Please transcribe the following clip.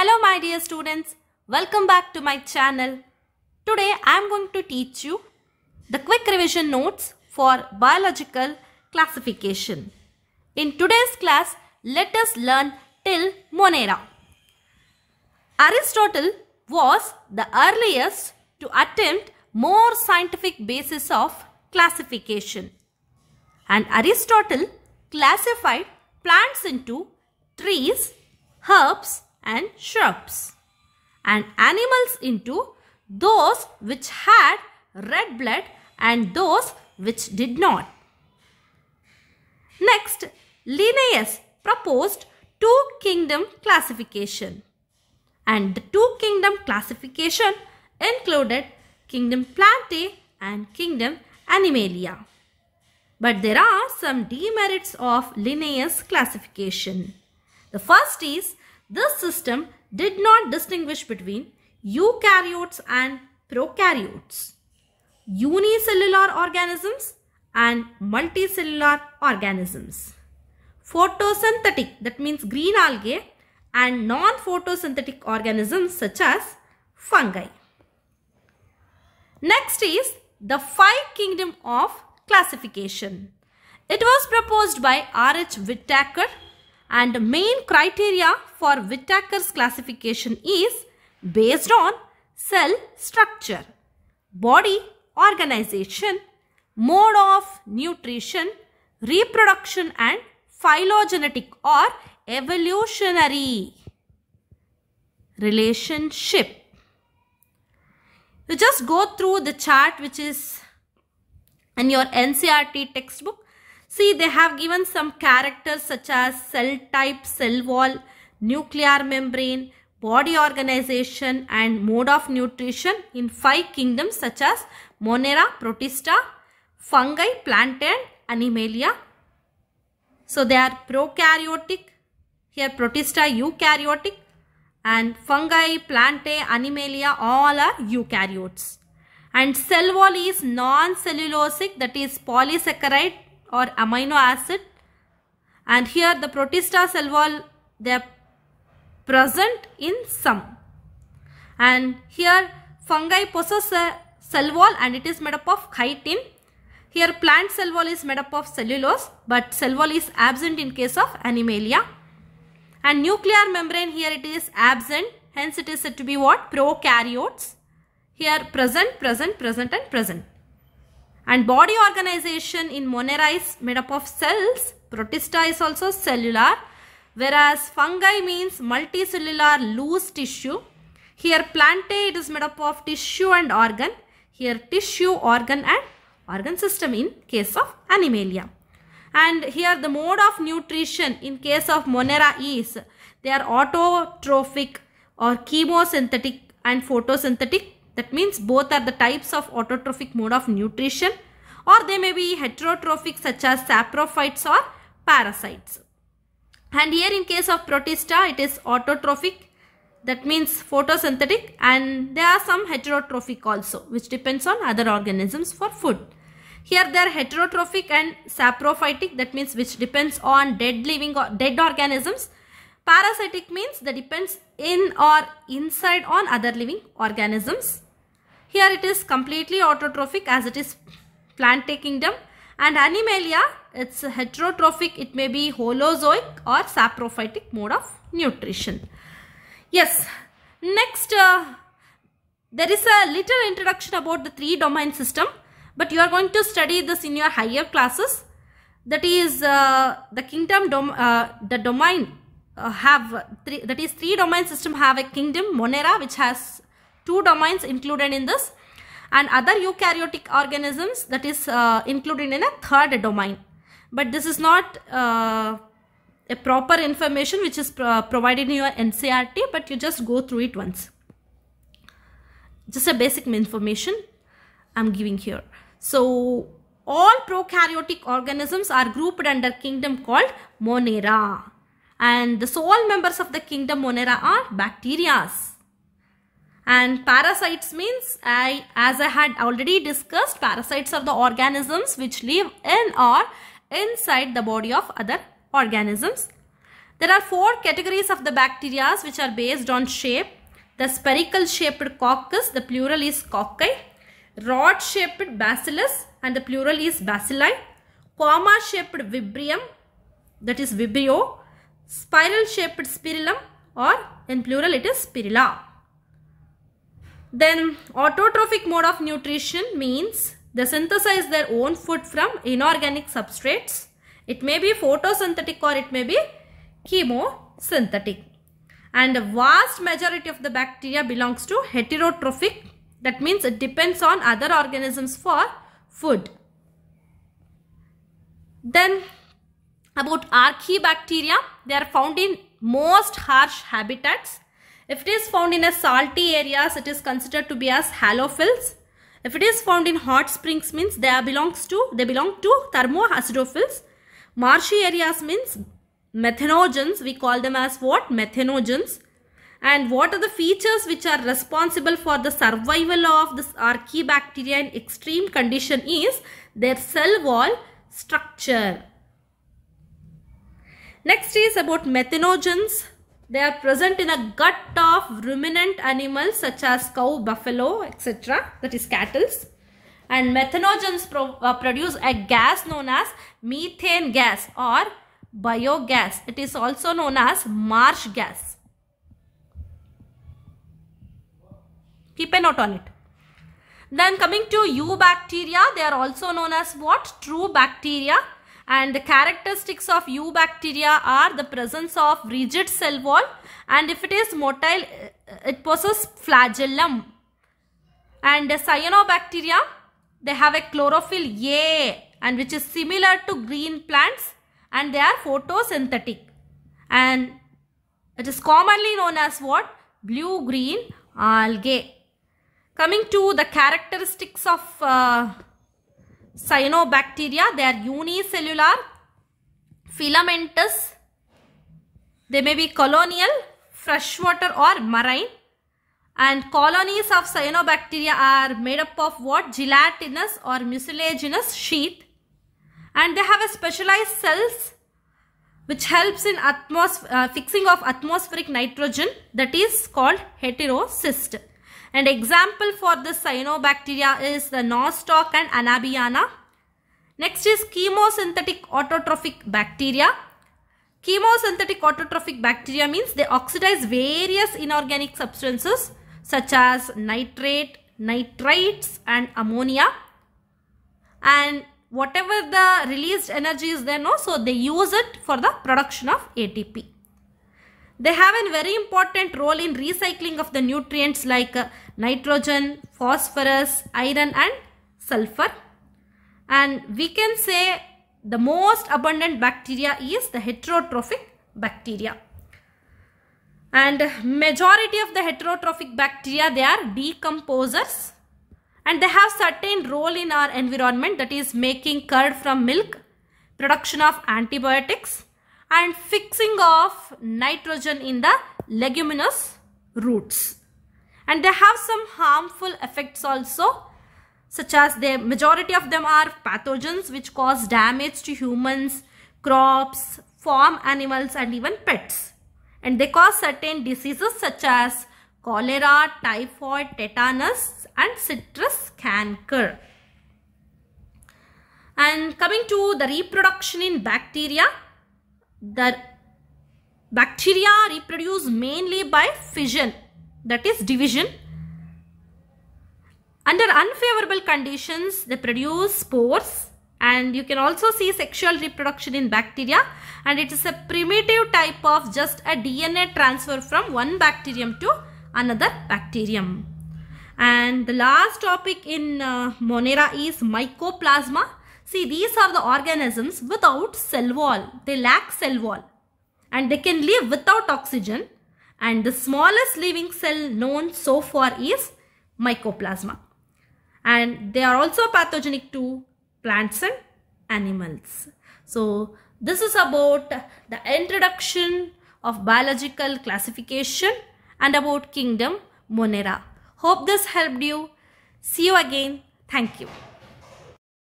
Hello my dear students, welcome back to my channel. Today I am going to teach you the quick revision notes for biological classification. In today's class, let us learn till Monera. Aristotle was the earliest to attempt more scientific basis of classification. And Aristotle classified plants into trees, herbs, and shrubs and animals into those which had red blood and those which did not. Next, Linnaeus proposed two kingdom classification and the two kingdom classification included kingdom plantae and kingdom animalia. But there are some demerits of Linnaeus classification. The first is this system did not distinguish between eukaryotes and prokaryotes, unicellular organisms and multicellular organisms. Photosynthetic that means green algae and non-photosynthetic organisms such as fungi. Next is the five kingdom of classification. It was proposed by R.H. Whittaker and main criteria for Whittaker's classification is based on cell structure, body organization, mode of nutrition, reproduction and phylogenetic or evolutionary relationship. You just go through the chart which is in your NCRT textbook See, they have given some characters such as cell type, cell wall, nuclear membrane, body organization and mode of nutrition in five kingdoms such as Monera, Protista, Fungi, Plant and Animalia. So, they are prokaryotic, here Protista eukaryotic and Fungi, Plantae, Animalia all are eukaryotes. And cell wall is non-cellulosic that is polysaccharide or amino acid and here the protista cell wall they are present in some and here fungi possess a cell wall and it is made up of chitin here plant cell wall is made up of cellulose but cell wall is absent in case of animalia and nuclear membrane here it is absent hence it is said to be what prokaryotes here present present present and present and body organization in Monera is made up of cells. Protista is also cellular. Whereas fungi means multicellular loose tissue. Here plantae it is made up of tissue and organ. Here tissue, organ and organ system in case of animalia. And here the mode of nutrition in case of Monera is they are autotrophic or chemosynthetic and photosynthetic that means both are the types of autotrophic mode of nutrition or they may be heterotrophic such as saprophytes or parasites. And here in case of protista, it is autotrophic that means photosynthetic and there are some heterotrophic also which depends on other organisms for food. Here they are heterotrophic and saprophytic that means which depends on dead living or dead organisms. Parasitic means that depends in or inside on other living organisms. Here it is completely autotrophic as it is plantae kingdom and Animalia it's heterotrophic it may be holozoic or saprophytic mode of nutrition. Yes next uh, there is a little introduction about the three domain system but you are going to study this in your higher classes that is uh, the kingdom dom uh, the domain uh, have three that is three domain system have a kingdom monera which has two domains included in this and other eukaryotic organisms that is uh, included in a third domain. But this is not uh, a proper information which is uh, provided in your NCRT but you just go through it once. Just a basic information I'm giving here. So all prokaryotic organisms are grouped under kingdom called Monera and the sole members of the kingdom Monera are bacteria and parasites means I as I had already discussed parasites are the organisms which live in or inside the body of other organisms. There are four categories of the bacteria which are based on shape. The spherical shaped coccus, the plural is cocci, rod shaped bacillus and the plural is bacilli, comma shaped vibrium that is vibrio, spiral shaped spirillum or in plural it is spirilla. Then autotrophic mode of nutrition means they synthesize their own food from inorganic substrates. It may be photosynthetic or it may be chemosynthetic. And the vast majority of the bacteria belongs to heterotrophic. That means it depends on other organisms for food. Then about archaebacteria, they are found in most harsh habitats if it is found in a salty areas, it is considered to be as halophils. If it is found in hot springs means they belongs to they belong to thermoacidophils. Marshy areas means methanogens. We call them as what? Methanogens. And what are the features which are responsible for the survival of this archaebacteria in extreme condition is their cell wall structure. Next is about methanogens. They are present in the gut of ruminant animals such as cow, buffalo, etc. That is cattle. And methanogens pro uh, produce a gas known as methane gas or biogas. It is also known as marsh gas. Keep a note on it. Then coming to eubacteria, they are also known as what? True bacteria and the characteristics of u bacteria are the presence of rigid cell wall and if it is motile it possesses flagellum and the cyanobacteria they have a chlorophyll A and which is similar to green plants and they are photosynthetic and it is commonly known as what blue green algae coming to the characteristics of uh, cyanobacteria. They are unicellular, filamentous. They may be colonial, freshwater or marine. And colonies of cyanobacteria are made up of what? Gelatinous or mucilaginous sheath. And they have a specialized cells which helps in uh, fixing of atmospheric nitrogen that is called heterocyst. And example for this cyanobacteria is the nostoc and anabiana. Next is chemosynthetic autotrophic bacteria. Chemosynthetic autotrophic bacteria means they oxidize various inorganic substances such as nitrate, nitrites and ammonia. And whatever the released energy is there no so they use it for the production of ATP. They have a very important role in recycling of the nutrients like uh, nitrogen, phosphorus, iron and sulfur. And we can say the most abundant bacteria is the heterotrophic bacteria. And majority of the heterotrophic bacteria, they are decomposers and they have certain role in our environment that is making curd from milk, production of antibiotics, and fixing of nitrogen in the leguminous roots. And they have some harmful effects also such as the majority of them are pathogens which cause damage to humans, crops, farm animals and even pets. And they cause certain diseases such as cholera, typhoid, tetanus and citrus canker. And coming to the reproduction in bacteria, the bacteria reproduce mainly by fission that is division under unfavorable conditions they produce spores and you can also see sexual reproduction in bacteria and it is a primitive type of just a DNA transfer from one bacterium to another bacterium and the last topic in uh, Monera is mycoplasma See, these are the organisms without cell wall. They lack cell wall. And they can live without oxygen. And the smallest living cell known so far is mycoplasma. And they are also pathogenic to plants and animals. So, this is about the introduction of biological classification and about kingdom Monera. Hope this helped you. See you again. Thank you.